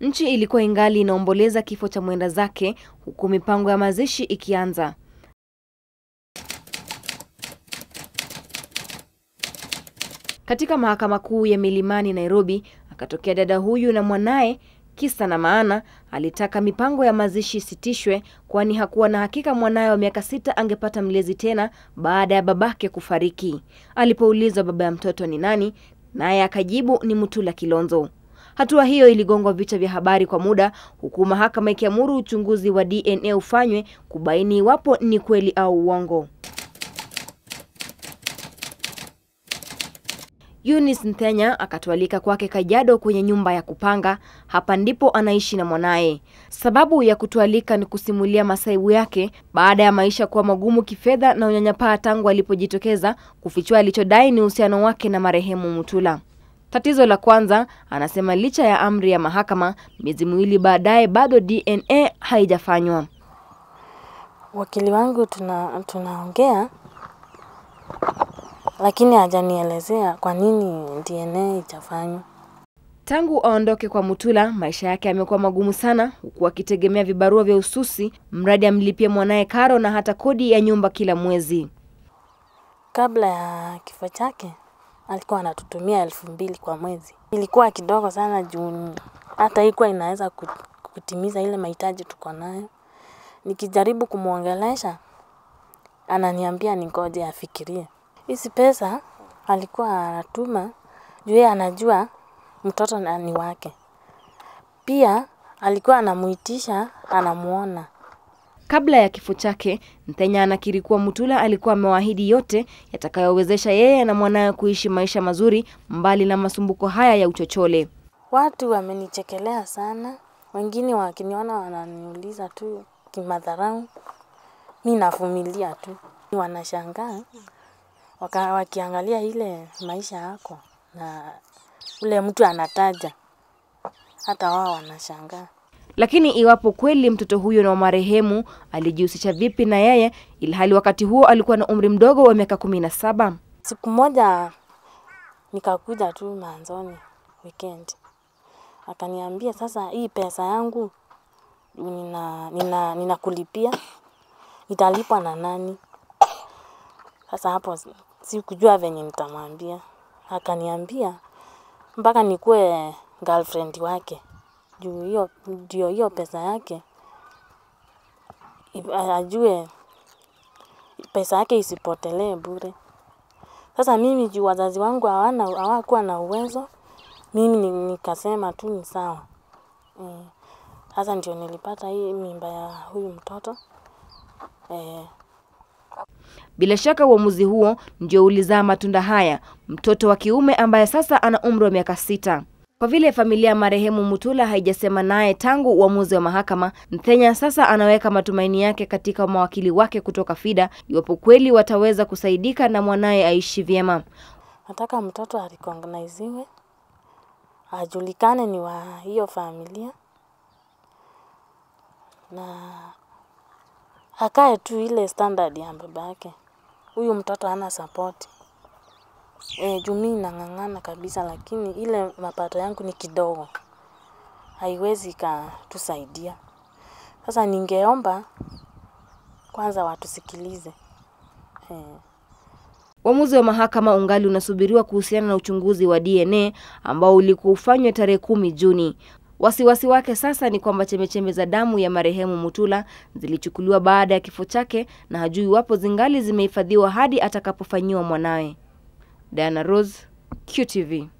Nchi ilikuwa ingali inaomboleza kifo cha mwenda zake huku mipango ya mazishi ikianza. Katika mahakama kuu ya Milimani Nairobi, akatokea dada huyu na mwanaye. Kisa na maana, alitaka mipango ya mazishi isitishwe, kwani hakuwa na hakika mwanaye wa miaka sita angepata mlezi tena baada ya babake kufariki. Alipoulizwa baba ya mtoto ni nani, naye akajibu ni Mutula Kilonzo. Hatua hiyo iligongwa vichwa vya habari kwa muda, huku mahakama ikiamuru uchunguzi wa DNA ufanywe kubaini iwapo ni kweli au uongo. Eunice Nthenya akatualika kwake Kajiado kwenye nyumba ya kupanga. Hapa ndipo anaishi na mwanaye. Sababu ya kutwalika ni kusimulia masaibu yake baada ya maisha kuwa magumu kifedha na unyanyapaa tangu alipojitokeza kufichua alichodai ni uhusiano wake na marehemu Mutula. Tatizo la kwanza, anasema licha ya amri ya mahakama, miezi miwili baadaye bado DNA haijafanywa. Wakili wangu tuna tunaongea, lakini hajanielezea kwa nini DNA itafanywa. Tangu aondoke kwa Mutula, maisha yake yamekuwa magumu sana, huku akitegemea vibarua vya ususi mradi amlipie mwanaye karo na hata kodi ya nyumba kila mwezi. Kabla ya kifo chake alikuwa anatutumia elfu mbili kwa mwezi. Ilikuwa kidogo sana juu hata ikuwa inaweza kutimiza ile mahitaji tuko nayo. Nikijaribu kumwongelesha, ananiambia ningoje afikirie. Hizi pesa alikuwa anatuma juu yeye anajua mtoto ni wake. Pia alikuwa anamuitisha, anamuona. Kabla ya kifo chake, Mkenya anakiri kuwa Mutula alikuwa amewaahidi yote yatakayowezesha yeye na mwanawe kuishi maisha mazuri mbali na masumbuko haya ya uchochole. Watu wamenichekelea sana, wengine wakiniona wananiuliza tu kimadharau, mi navumilia tu, wanashangaa waka, wakiangalia ile maisha yako na ule mtu anataja, hata wao wanashangaa. Lakini iwapo kweli mtoto huyo na wa marehemu alijihusisha vipi na yeye, ilhali wakati huo alikuwa na umri mdogo wa miaka kumi na saba. Siku moja nikakuja tu manzoni weekend, akaniambia sasa, hii pesa yangu nina, nina, ninakulipia italipwa na nani? Sasa hapo sikujua venye nitamwambia, akaniambia mpaka nikuwe girlfriend wake juu hiyo ndio hiyo pesa yake ajue pesa yake isipotelee bure. Sasa mimi juu wazazi wangu hawana hawakuwa na uwezo, mimi nikasema tu ni sawa. E, sasa ndio nilipata hii mimba ya huyu mtoto e. Bila shaka uamuzi huo ndio ulizaa matunda haya, mtoto wa kiume ambaye sasa ana umri wa miaka sita. Kwa vile familia ya marehemu Mutula haijasema naye tangu uamuzi wa mahakama, Mthenya sasa anaweka matumaini yake katika mawakili wake kutoka FIDA iwapo kweli wataweza kusaidika na mwanaye aishi vyema. Nataka mtoto arecogniziwe, ajulikane ni wa hiyo familia na akae tu ile standard ya baba yake. Huyu mtoto hana support. E, juu mimi nang'ang'ana kabisa lakini ile mapato yangu ni kidogo. Haiwezi ikatusaidia. Sasa ningeomba kwanza watusikilize. Eh. Uamuzi wa mahakama ungali unasubiriwa kuhusiana na uchunguzi wa DNA ambao ulikuwa ufanywe tarehe kumi Juni. Wasiwasi wake sasa ni kwamba chembechembe za damu ya marehemu Mutula zilichukuliwa baada ya kifo chake na hajui iwapo zingali zimehifadhiwa hadi atakapofanyiwa mwanawe. Diana Rose, QTV.